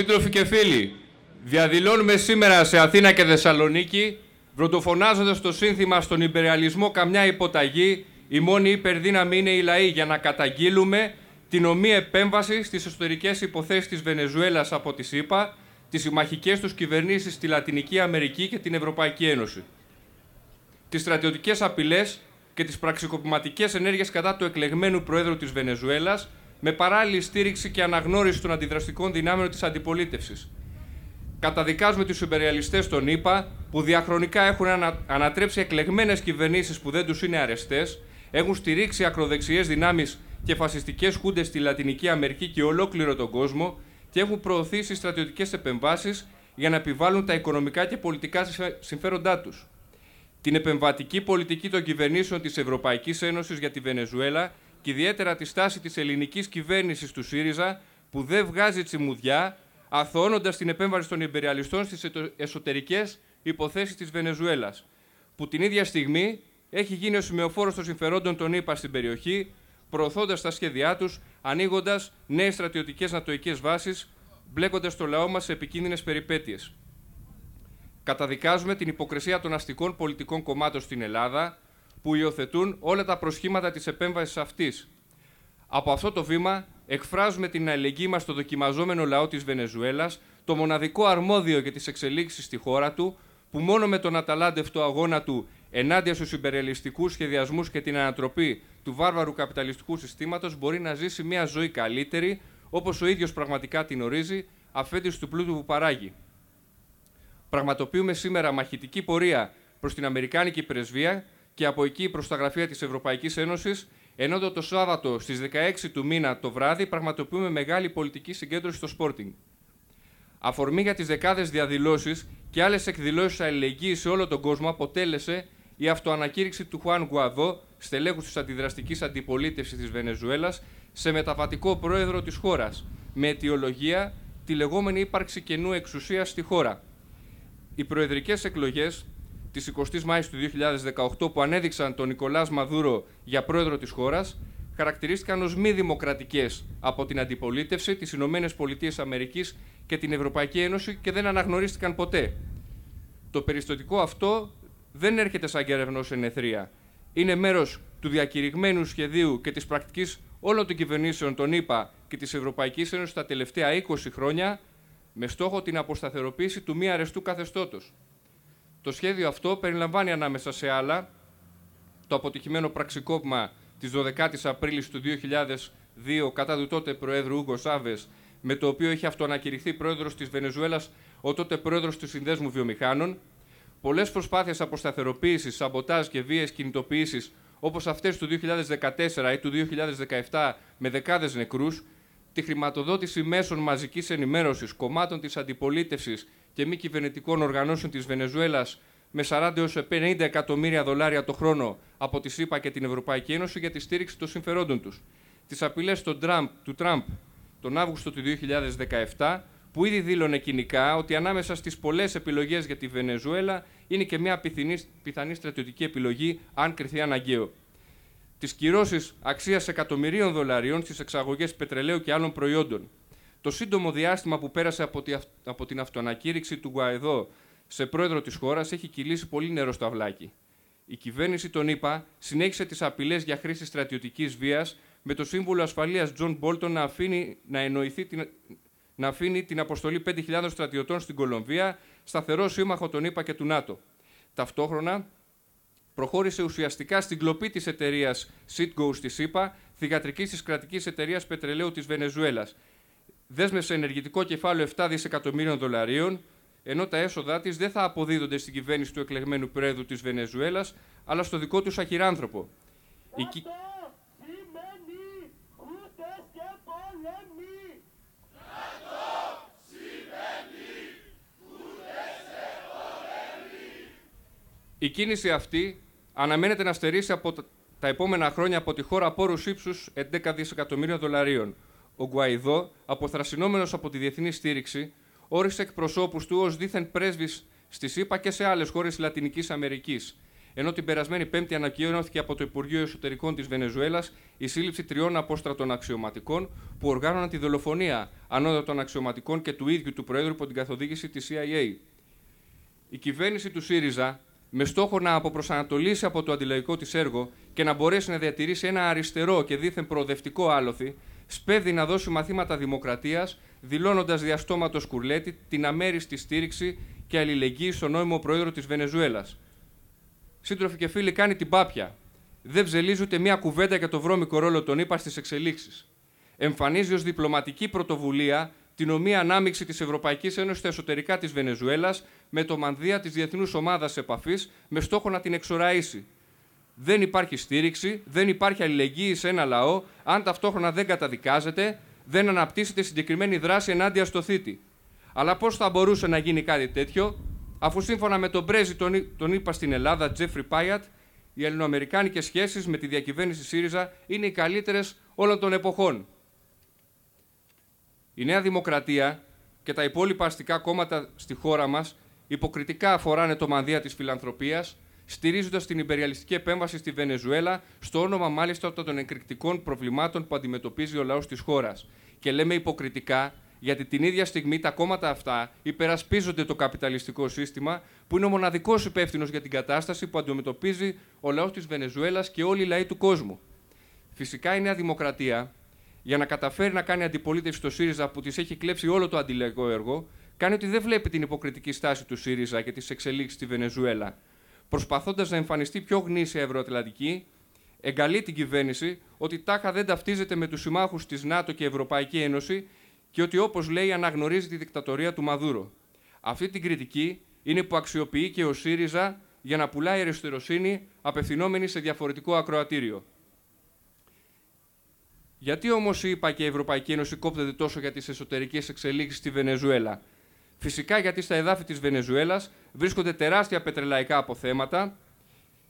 Σύντροφοι και φίλοι, διαδηλώνουμε σήμερα σε Αθήνα και Θεσσαλονίκη, βροντοφωνάζοντας το σύνθημα στον υπεριαλισμό καμιά υποταγή, η μόνη υπερδύναμη είναι η λαή για να καταγγείλουμε την ομή επέμβαση στις εσωτερικές υποθέσεις της Βενεζουέλας από τη ΣΥΠΑ, τις συμμαχικές τους κυβερνήσεις στη Λατινική Αμερική και την Ευρωπαϊκή Ένωση, τις στρατιωτικές απειλές και τις πραξικοπηματικές ενέργειες κατά του εκλεγμένου Προέδρου της Βενεζουέλας, με παράλληλη στήριξη και αναγνώριση των αντιδραστικών δυνάμεων της αντιπολίτευσης. Καταδικάζουμε τους υπεριαλιστές των ΗΠΑ που διαχρονικά έχουν ανατρέψει εκλεγμένες κυβερνήσεις που δεν τους είναι αρεστές, έχουν στηρίξει ακροδεξιές δυνάμεις και φασιστικές χούντες στη Λατινική Αμερική και ολόκληρο τον κόσμο και έχουν προωθήσει στρατιωτικές επεμβάσεις για να επιβάλλουν τα οικονομικά και πολιτικά συμφέροντά τους. Την επεμβατική πολιτική των κυβερνήσεων της Ευρωπαϊκής Ένωσης για τη Βενεζουέλα και ιδιαίτερα τη στάση της ελληνικής κυβέρνησης του ΣΥΡΙΖΑ που δεν βγάζει τσιμουδιά, αθώνοντας την επέμβαση των υπεριαλιστών στις εσωτερικές υποθέσεις της Βενεζουέλας, που την ίδια στιγμή έχει γίνει ο σημεοφόρος των συμφερόντων των ΗΠΑ στην περιοχή, προωθώντας τα σχέδιά τους, ανοίγοντας νέες στρατιωτικές νατοικές βάσεις, μπλέκοντας το λαό μας σε επικίνδυνες περιπέτειες. Καταδικάζουμε την υποκρισία των αστικών πολιτικών κομμάτων στην Ελλάδα, που υιοθετούν όλα τα προσχήματα της επέμβασης αυτής. Από αυτό το βήμα εκφράζουμε την αλληλεγγύη μας στο δοκιμαζόμενο λαό της Βενεζουέλας, το μοναδικό αρμόδιο για τις εξελίξεις στη χώρα του, που μόνο με τον αταλάντευτο αγώνα του ενάντια στους υπερελιστικούς σχεδιασμούς και την ανατροπή του βάρβαρου καπιταλιστικού συστήματος μπορεί να ζήσει μια ζωή καλύτερη, όπως ο ίδιος πραγματικά την ορίζει, αφέτης του πλούτου που παράγει. Πραγματοποιούμε σήμερα μαχητική πορεία προς την Αμερικάνικη πρεσβεία και από εκεί προς τα γραφεία της Ευρωπαϊκής Ένωσης. Ενώ το Σάββατο στις 16 του μήνα το βράδυ πραγματοποιούμε μεγάλη πολιτική συγκέντρωση στο Sporting. Αφορμή για τις δεκάδες διαδηλώσεις και άλλες εκδηλώσεις αλληλεγγύης σε όλο τον κόσμο αποτέλεσε η αυτοανακήρυξη του Χουάν Γκουαδό, στελέχου της αντιδραστικής αντιπολίτευσης της Βενεζουέλας, σε μεταβατικό πρόεδρο της χώρας, με αιτιολογία τη λεγόμενη ύπαρξη καινού εξουσίας στη χώρα. Οι προεδρικές εκλογές Της 20 η Μάης του 2018 που ανέδειξαν τον Νικολάς Μαδούρο για πρόεδρο της χώρας, χαρακτηρίστηκαν ως μη δημοκρατικές από την αντιπολίτευση, τις ΗΠΑ Αμερικής και την Ευρωπαϊκή Ένωση και δεν αναγνωρίστηκαν ποτέ. Το περιστατικό αυτό δεν έρχεται σαν εν ενεθρία. Είναι μέρος του διακηρυγμένου σχεδίου και της πρακτικής όλων των κυβερνήσεων των ΗΠΑ και της Ευρωπαϊκής Ένωσης τα τελευταία 20 χρόνια με στόχο την αποσταθεροποίηση του μη αρεστού καθεστώτος. Το σχέδιο αυτό περιλαμβάνει ανάμεσα σε άλλα το αποτυχημένο πραξικόπημα της 12η Απρίλης του 2002 κατά του τότε Προέδρου Ούγκο Σάβε, με το οποίο είχε αυτοανακηρυχθεί πρόεδρος της Βενεζουέλας ο τότε πρόεδρος του Συνδέσμου Βιομηχάνων, πολλές προσπάθειες αποσταθεροποίησης, σαμποτάζ και βίε κινητοποιήσεις όπως αυτές του 2014 ή του 2017 με δεκάδες νεκρούς, τη χρηματοδότηση μέσων μαζικής ενημέρωσης, κομμάτων της αντιπολίτευσης και μη κυβερνητικών οργανώσεων της Βενεζουέλας με 40 έως 50 εκατομμύρια δολάρια το χρόνο από τη ΣΥΠΑ και την Ευρωπαϊκή Ένωση για τη στήριξη των συμφερόντων τους. Τις απειλές του Τραμπ, τον Αύγουστο του 2017, που ήδη δήλωνε κοινικά ότι ανάμεσα στις πολλές επιλογές για τη Βενεζουέλα είναι και μια πιθανή, πιθανή στρατιωτική επιλογή, αν κριθεί αναγκαίο. Τις κυρώσεις αξίας εκατομμυρίων δολαρίων στις εξαγωγές πετρελαίου και άλλων προϊόντων, το σύντομο διάστημα που πέρασε από, τη, την αυτοανακήρυξη του Γκουαϊδό σε πρόεδρο της χώρας έχει κυλήσει πολύ νερό στο αυλάκι. Η κυβέρνηση των ΗΠΑ συνέχισε τις απειλές για χρήση στρατιωτικής βίας με το σύμβουλο ασφαλείας Τζον Μπόλτον να αφήνει να εννοηθεί την, να αφήνει την αποστολή 5.000 στρατιωτών στην Κολομβία, σταθερό σύμμαχο των ΗΠΑ και του ΝΑΤΟ. Ταυτόχρονα, προχώρησε ουσιαστικά στην κλοπή της εταιρείας Sitgo στη ΗΠΑ, θηγατρική της κρατικής εταιρείας πετρελαίου της Βενεζουέλας, δέσμευσε ενεργητικό κεφάλαιο 7 δισεκατομμύριων δολαρίων, ενώ τα έσοδά της δεν θα αποδίδονται στην κυβέρνηση του εκλεγμένου πρόεδρου της Βενεζουέλας, αλλά στο δικό του αχυράνθρωπο. Η... Η κίνηση αυτή αναμένεται να στερήσει από τα επόμενα χρόνια από τη χώρα πόρους ύψους 11 δισεκατομμύρια δολαρίων ο Γκουαϊδό, αποθρασινόμενος από τη διεθνή στήριξη, όρισε εκπροσώπους του ως δίθεν πρέσβης στη ΣΥΠΑ και σε άλλες χώρες Λατινικής Αμερικής. Ενώ την περασμένη Πέμπτη ανακοινώθηκε από το Υπουργείο Εσωτερικών της Βενεζουέλας η σύλληψη τριών απόστρατων αξιωματικών που οργάνωναν τη δολοφονία ανώτατων αξιωματικών και του ίδιου του Προέδρου υπό την καθοδήγηση της CIA. Η κυβέρνηση του ΣΥΡΙΖΑ, με στόχο να αποπροσανατολίσει από το αντιλαϊκό της έργο και να μπορέσει να διατηρήσει ένα αριστερό και δίθεν προοδευτικό άλοθη, σπέβδει να δώσει μαθήματα δημοκρατίας, δηλώνοντας διαστόματος κουρλέτη την αμέριστη στήριξη και αλληλεγγύη στον νόμιμο πρόεδρο της Βενεζουέλας. Σύντροφοι και φίλοι, κάνει την πάπια. Δεν ψελίζει ούτε μία κουβέντα για το βρώμικο ρόλο των ΗΠΑ στις εξελίξεις. Εμφανίζει ως διπλωματική πρωτοβουλία την ομοία ανάμειξη της Ευρωπαϊκής Ένωσης στα εσωτερικά της Βενεζουέλας με το μανδύα της Διεθνούς Ομάδας Επαφής με στόχο να την εξοραίσει, δεν υπάρχει στήριξη, δεν υπάρχει αλληλεγγύη σε ένα λαό, αν ταυτόχρονα δεν καταδικάζεται, δεν αναπτύσσεται συγκεκριμένη δράση ενάντια στο θήτη. Αλλά πώς θα μπορούσε να γίνει κάτι τέτοιο, αφού σύμφωνα με τον πρέζι τον, είπα στην Ελλάδα, Τζέφρι Πάιατ, οι ελληνοαμερικάνικες σχέσεις με τη διακυβέρνηση ΣΥΡΙΖΑ είναι οι καλύτερες όλων των εποχών. Η Νέα Δημοκρατία και τα υπόλοιπα αστικά κόμματα στη χώρα μας υποκριτικά αφοράνε το μανδύα της φιλανθρωπίας στηρίζοντας την υπεριαλιστική επέμβαση στη Βενεζουέλα, στο όνομα μάλιστα των εκρηκτικών προβλημάτων που αντιμετωπίζει ο λαός της χώρας. Και λέμε υποκριτικά, γιατί την ίδια στιγμή τα κόμματα αυτά υπερασπίζονται το καπιταλιστικό σύστημα, που είναι ο μοναδικός υπεύθυνος για την κατάσταση που αντιμετωπίζει ο λαός της Βενεζουέλας και όλοι οι λαοί του κόσμου. Φυσικά η Νέα Δημοκρατία, για να καταφέρει να κάνει αντιπολίτευση στο ΣΥΡΙΖΑ που της έχει κλέψει όλο το αντιλαϊκό έργο, κάνει ότι δεν βλέπει την υποκριτική στάση του ΣΥΡΙΖΑ και τις εξελίξεις στη Βενεζουέλα προσπαθώντας να εμφανιστεί πιο γνήσια ευρωατλαντική, εγκαλεί την κυβέρνηση ότι τάχα δεν ταυτίζεται με τους συμμάχους της ΝΑΤΟ και Ευρωπαϊκή Ένωση και ότι, όπως λέει, αναγνωρίζει τη δικτατορία του Μαδούρο. Αυτή την κριτική είναι που αξιοποιεί και ο ΣΥΡΙΖΑ για να πουλάει αριστεροσύνη απευθυνόμενη σε διαφορετικό ακροατήριο. Γιατί όμως η ΕΠΑ ΕΕ και η Ευρωπαϊκή Ένωση κόπτεται τόσο για τις εσωτερικές εξελίξεις στη Βενεζουέλα, Φυσικά γιατί στα εδάφη της Βενεζουέλας βρίσκονται τεράστια πετρελαϊκά αποθέματα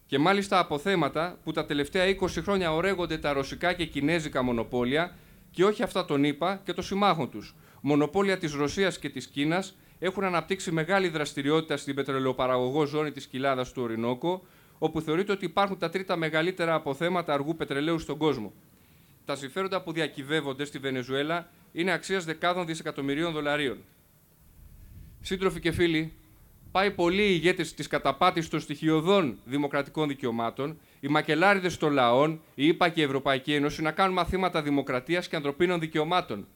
και μάλιστα αποθέματα που τα τελευταία 20 χρόνια ορέγονται τα ρωσικά και κινέζικα μονοπόλια και όχι αυτά τον ΗΠΑ και το συμμάχων τους. Μονοπόλια της Ρωσίας και της Κίνας έχουν αναπτύξει μεγάλη δραστηριότητα στην πετρελαιοπαραγωγό ζώνη της κοιλάδας του Ορινόκο, όπου θεωρείται ότι υπάρχουν τα τρίτα μεγαλύτερα αποθέματα αργού πετρελαίου στον κόσμο. Τα συμφέροντα που διακυβεύονται στη Βενεζουέλα είναι αξίας δεκάδων δισεκατομμυρίων δολαρίων. Σύντροφοι και φίλοι, πάει πολύ η ηγέτε τη καταπάτηση των στοιχειωδών δημοκρατικών δικαιωμάτων, οι μακελάριδες των λαών, η ΕΠΑ και η Ευρωπαϊκή Ένωση να κάνουν μαθήματα δημοκρατίας και ανθρωπίνων δικαιωμάτων.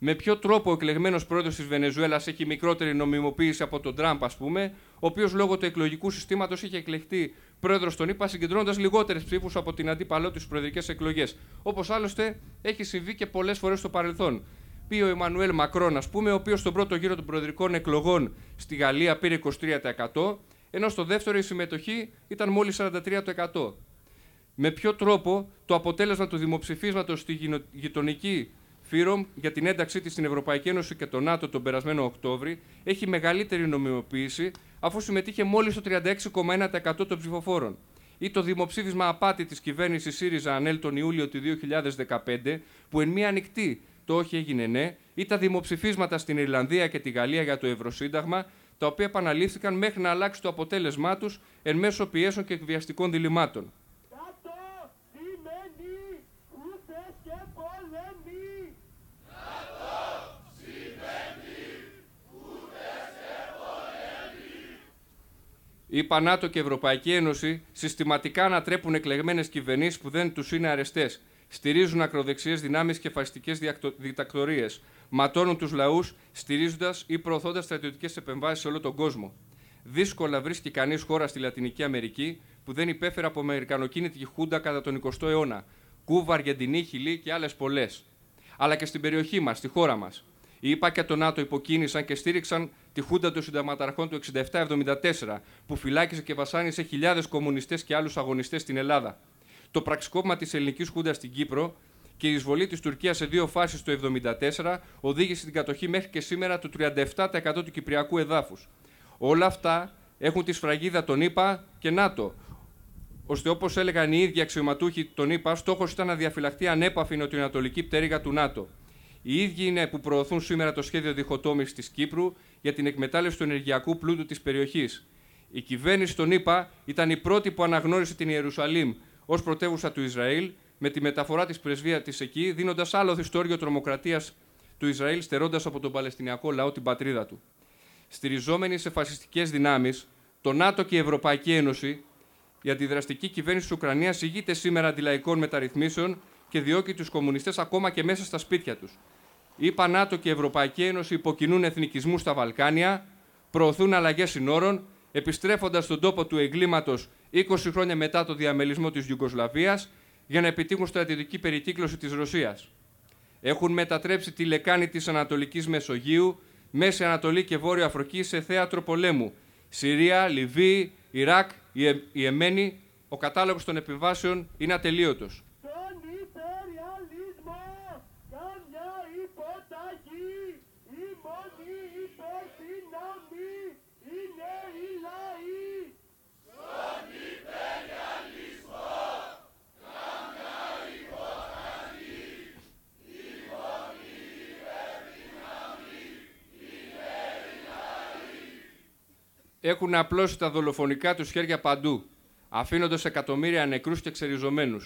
Με ποιο τρόπο ο εκλεγμένος πρόεδρος της Βενεζουέλας έχει μικρότερη νομιμοποίηση από τον Τραμπ, ας πούμε, ο οποίος λόγω του εκλογικού συστήματος είχε εκλεχτεί πρόεδρος των ΗΠΑ, συγκεντρώνοντας λιγότερες ψήφους από την αντίπαλό του στις προεδρικές εκλογές. Όπως άλλωστε έχει συμβεί και πολλές φορές στο παρελθόν πει ο Εμμανουέλ Μακρόν, ας πούμε, ο οποίος στον πρώτο γύρο των προεδρικών εκλογών στη Γαλλία πήρε 23%, ενώ στο δεύτερο η συμμετοχή ήταν μόλις 43%. Με ποιο τρόπο το αποτέλεσμα του δημοψηφίσματος στη γειτονική Φύρομ για την ένταξή της στην Ευρωπαϊκή Ένωση και τον ΝΑΤΟ τον περασμένο Οκτώβρη έχει μεγαλύτερη νομιμοποίηση, αφού συμμετείχε μόλις το 36,1% των ψηφοφόρων ή το δημοψήφισμα απάτη της κυβέρνησης ΣΥΡΙΖΑ ανέλ τον Ιούλιο του 2015, που εν μία ανοιχτή το όχι έγινε ναι, ή τα δημοψηφίσματα στην Ιρλανδία και τη Γαλλία για το Ευρωσύνταγμα, τα οποία επαναλήφθηκαν μέχρι να αλλάξει το αποτέλεσμά τους εν μέσω πιέσεων και εκβιαστικών διλημάτων. Η Πανάτο και η Ευρωπαϊκή Ένωση συστηματικά ανατρέπουν εκλεγμένες κυβερνήσεις που δεν τους είναι αρεστές στηρίζουν ακροδεξιέ δυνάμεις και φασιστικές διτακτορίε, ματώνουν τους λαούς, στηρίζοντας ή προωθώντας στρατιωτικές επεμβάσεις σε όλο τον κόσμο. Δύσκολα βρίσκει κανείς χώρα στη Λατινική Αμερική που δεν υπέφερε από Αμερικανοκίνητη χούντα κατά τον 20ο αιώνα. Κούβα, Αργεντινή, Χιλή και άλλες πολλές. Αλλά και στην περιοχή μας, στη χώρα μας. Οι ΗΠΑ και το ΝΑΤΟ υποκίνησαν και στήριξαν τη Χούντα των Συνταγματαρχών του 67-74, που φυλάκισε και βασάνισε χιλιάδες κομμουνιστές και άλλους αγωνιστές στην Ελλάδα το πραξικόπημα της ελληνικής Χούντας στην Κύπρο και η εισβολή της Τουρκίας σε δύο φάσεις το 1974 οδήγησε την κατοχή μέχρι και σήμερα του 37% του κυπριακού εδάφους. Όλα αυτά έχουν τη σφραγίδα των ΗΠΑ και ΝΑΤΟ, ώστε όπως έλεγαν οι ίδιοι αξιωματούχοι των ΗΠΑ, στόχος ήταν να διαφυλαχθεί ανέπαφη η νοτιοανατολική πτέρυγα του ΝΑΤΟ. Οι ίδιοι είναι που προωθούν σήμερα το σχέδιο διχοτόμησης της Κύπρου για την εκμετάλλευση του ενεργειακού πλούτου της περιοχής. Η κυβέρνηση των ΗΠΑ ήταν η πρώτη που αναγνώρισε την Ιερουσαλήμ ως πρωτεύουσα του Ισραήλ με τη μεταφορά της πρεσβεία της εκεί, δίνοντας άλλο διστόριο τρομοκρατίας του Ισραήλ, στερώντας από τον Παλαιστινιακό λαό την πατρίδα του. Στηριζόμενοι σε φασιστικές δυνάμεις, το ΝΑΤΟ και η Ευρωπαϊκή Ένωση, η αντιδραστική κυβέρνηση της Ουκρανίας ηγείται σήμερα αντιλαϊκών μεταρρυθμίσεων και διώκει τους κομμουνιστές ακόμα και μέσα στα σπίτια τους. Η ΝΑΤΟ και η Ευρωπαϊκή Ένωση υποκινούν εθνικισμούς στα Βαλκάνια, προωθούν αλλαγές συνόρων επιστρέφοντας στον τόπο του εγκλήματος 20 χρόνια μετά το διαμελισμό της Ιουγκοσλαβίας για να επιτύχουν στρατιωτική περικύκλωση της Ρωσίας. Έχουν μετατρέψει τη λεκάνη της Ανατολικής Μεσογείου, Μέση Ανατολή και Βόρειο Αφρική σε θέατρο πολέμου. Συρία, Λιβύη, Ιράκ, Ιεμένη, ο κατάλογος των επιβάσεων είναι ατελείωτος. έχουν απλώσει τα δολοφονικά τους χέρια παντού, αφήνοντας εκατομμύρια νεκρούς και ξεριζωμένους.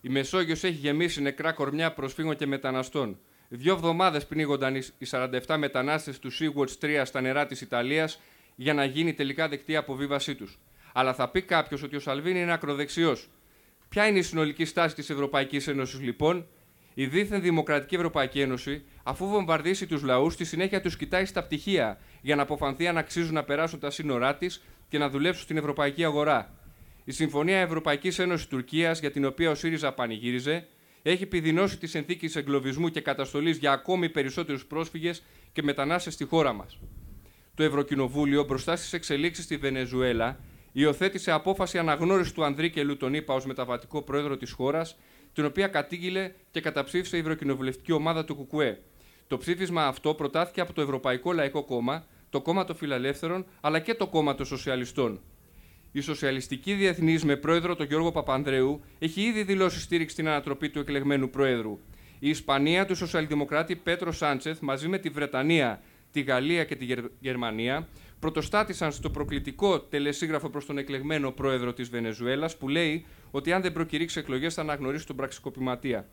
Η Μεσόγειος έχει γεμίσει νεκρά κορμιά προσφύγων και μεταναστών. Δύο εβδομάδες πνίγονταν οι 47 μετανάστες του Sea-Watch 3 στα νερά της Ιταλίας για να γίνει τελικά δεκτή η αποβίβασή τους. Αλλά θα πει κάποιος ότι ο Σαλβίνη είναι ακροδεξιός. Ποια είναι η συνολική στάση της Ευρωπαϊκής Ένωσης λοιπόν, η δίθεν Δημοκρατική Ευρωπαϊκή Ένωση, αφού βομβαρδίσει τους λαούς, στη συνέχεια τους κοιτάει στα πτυχία για να αποφανθεί αν αξίζουν να περάσουν τα σύνορά της και να δουλέψουν στην ευρωπαϊκή αγορά. Η Συμφωνία Ευρωπαϊκής Ένωσης Τουρκίας, για την οποία ο ΣΥΡΙΖΑ πανηγύριζε, έχει επιδεινώσει τις συνθήκες εγκλωβισμού και καταστολής για ακόμη περισσότερους πρόσφυγες και μετανάστες στη χώρα μας. Το Ευρωκοινοβούλιο, μπροστά στις εξελίξεις στη Βενεζουέλα, υιοθέτησε απόφαση αναγνώρισης του Ανδρίκελου, τον είπα, ως μεταβατικό πρόεδρο της χώρας, την οποία κατήγγειλε και καταψήφισε η Ευρωκοινοβουλευτική ομάδα του ΚΚΕ. Το ψήφισμα αυτό προτάθηκε από το Ευρωπαϊκό Λαϊκό Κόμμα, το Κόμμα των Φιλελεύθερων αλλά και το Κόμμα των Σοσιαλιστών. Η Σοσιαλιστική Διεθνής με πρόεδρο τον Γιώργο Παπανδρέου έχει ήδη δηλώσει στήριξη στην ανατροπή του εκλεγμένου πρόεδρου. Η Ισπανία του Σοσιαλδημοκράτη Πέτρο Σάντσεθ μαζί με τη Βρετανία, τη Γαλλία και τη Γερμανία πρωτοστάτησαν στο προκλητικό τελεσίγραφο προς τον εκλεγμένο πρόεδρο της Βενεζουέλας, που λέει ότι αν δεν προκηρύξει εκλογές θα αναγνωρίσει τον πραξικοπηματία.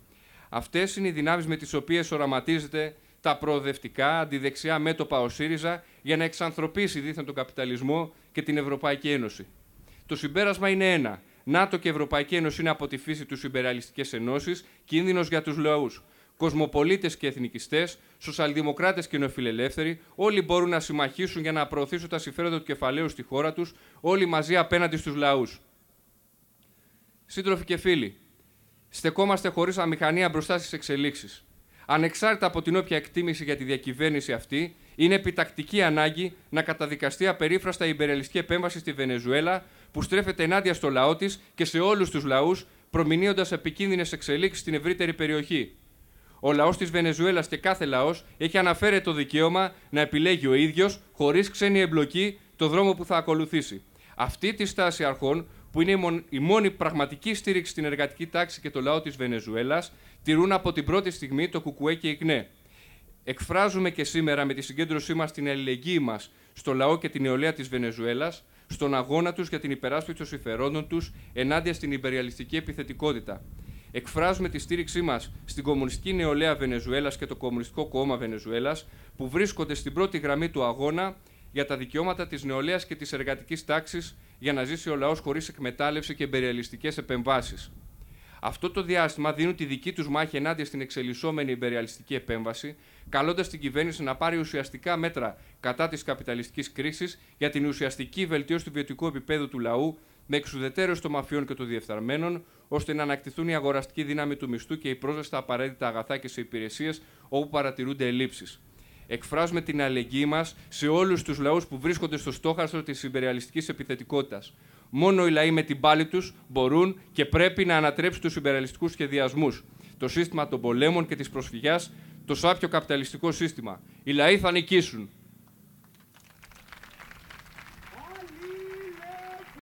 Αυτές είναι οι δυνάμεις με τις οποίες οραματίζεται τα προοδευτικά, αντιδεξιά μέτωπα ο ΣΥΡΙΖΑ για να εξανθρωπίσει δίθεν τον καπιταλισμό και την Ευρωπαϊκή Ένωση. Το συμπέρασμα είναι ένα. ΝΑΤΟ και Ευρωπαϊκή Ένωση είναι από τη φύση τους υπεραλιστικέ ενώσεις, κίνδυνος για τους λαούς κοσμοπολίτες και εθνικιστές, σοσιαλδημοκράτες και νεοφιλελεύθεροι, όλοι μπορούν να συμμαχήσουν για να προωθήσουν τα συμφέροντα του κεφαλαίου στη χώρα τους, όλοι μαζί απέναντι στους λαούς. Σύντροφοι και φίλοι, στεκόμαστε χωρίς αμηχανία μπροστά στις εξελίξεις. Ανεξάρτητα από την όποια εκτίμηση για τη διακυβέρνηση αυτή, είναι επιτακτική ανάγκη να καταδικαστεί απερίφραστα η υπερελιστική επέμβαση στη Βενεζουέλα, που στρέφεται ενάντια στο λαό της και σε όλους τους λαούς, προμηνύοντας επικίνδυνες εξελίξεις στην ευρύτερη περιοχή ο λαός της Βενεζουέλας και κάθε λαός έχει αναφέρει το δικαίωμα να επιλέγει ο ίδιος, χωρίς ξένη εμπλοκή, το δρόμο που θα ακολουθήσει. Αυτή τη στάση αρχών, που είναι η μόνη πραγματική στήριξη στην εργατική τάξη και το λαό της Βενεζουέλας, τηρούν από την πρώτη στιγμή το Κουκουέ και η ΚΝΕ. Εκφράζουμε και σήμερα με τη συγκέντρωσή μας την αλληλεγγύη μας στο λαό και την νεολαία της Βενεζουέλας, στον αγώνα τους για την υπεράσπιση των συμφερόντων τους ενάντια στην υπεριαλιστική επιθετικότητα εκφράζουμε τη στήριξή μας στην κομμουνιστική νεολαία Βενεζουέλας και το Κομμουνιστικό Κόμμα Βενεζουέλας, που βρίσκονται στην πρώτη γραμμή του αγώνα για τα δικαιώματα της νεολαίας και της εργατικής τάξης για να ζήσει ο λαός χωρίς εκμετάλλευση και εμπεριαλιστικές επεμβάσεις. Αυτό το διάστημα δίνουν τη δική τους μάχη ενάντια στην εξελισσόμενη εμπεριαλιστική επέμβαση, καλώντας την κυβέρνηση να πάρει ουσιαστικά μέτρα κατά της καπιταλιστικής κρίσης για την ουσιαστική βελτίωση του βιωτικού επίπεδου του λαού με εξουδετέρωση των μαφιών και των διεφθαρμένων, ώστε να ανακτηθούν η αγοραστική δύναμη του μισθού και η πρόσβαση στα απαραίτητα αγαθά και σε υπηρεσίες όπου παρατηρούνται ελλείψεις. Εκφράζουμε την αλληλεγγύη μας σε όλους τους λαούς που βρίσκονται στο στόχαστρο της υπεριαλιστική επιθετικότητας. Μόνο οι λαοί με την πάλη τους μπορούν και πρέπει να ανατρέψουν τους υπεριαλιστικού σχεδιασμούς, το σύστημα των πολέμων και της προσφυγιάς, το σάπιο καπιταλιστικό σύστημα. Οι λαοί θα νικήσουν.